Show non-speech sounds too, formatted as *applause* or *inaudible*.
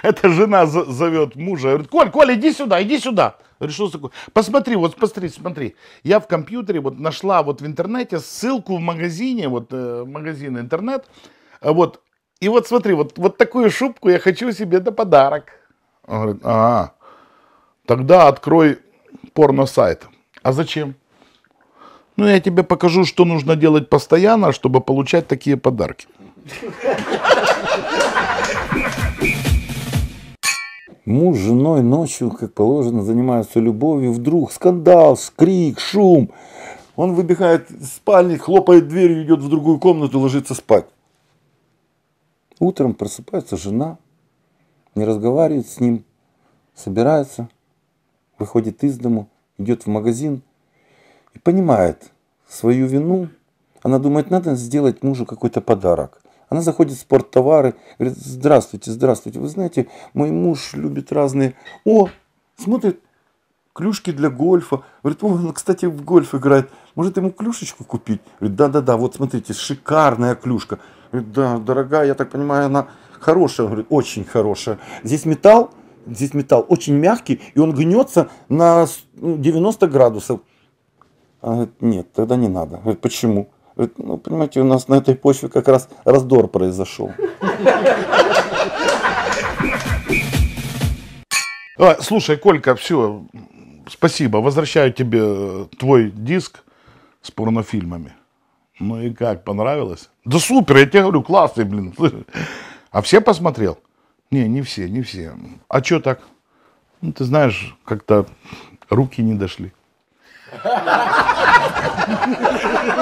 *laughs* эта жена зовет мужа, говорит, Коль, Коль, иди сюда, иди сюда. Говорит, что такое? Посмотри, вот посмотри, смотри. Я в компьютере вот нашла вот в интернете ссылку в магазине, вот э, магазин интернет. Вот, и вот смотри, вот, вот такую шубку я хочу себе на подарок. Он говорит, а, тогда открой порно-сайт. А зачем? Ну, я тебе покажу, что нужно делать постоянно, чтобы получать такие подарки. *laughs* Муж с женой ночью, как положено, занимаются любовью. Вдруг скандал, скрик, шум. Он выбегает из спальни, хлопает дверью, идет в другую комнату, ложится спать. Утром просыпается жена, не разговаривает с ним, собирается, выходит из дому, идет в магазин и понимает свою вину. Она думает, надо сделать мужу какой-то подарок. Она заходит в спорттовары, говорит, здравствуйте, здравствуйте. Вы знаете, мой муж любит разные... О, смотрит, клюшки для гольфа. Говорит, о, он, кстати, в гольф играет. Может, ему клюшечку купить? Говорит, да-да-да, вот смотрите, шикарная клюшка. Говорит, да, дорогая, я так понимаю, она хорошая. Говорит, очень хорошая. Здесь металл, здесь металл очень мягкий, и он гнется на 90 ну, градусов. Она говорит, нет, тогда не надо. Говорит, почему? Говорит, ну, понимаете, у нас на этой почве как раз раздор произошел. А, слушай, Колька, все, спасибо. Возвращаю тебе э, твой диск с порнофильмами. Ну и как, понравилось? Да супер, я тебе говорю, классный, блин. *laughs* А все посмотрел? Не, не все, не все. А что так? Ну, ты знаешь, как-то руки не дошли. *laughs*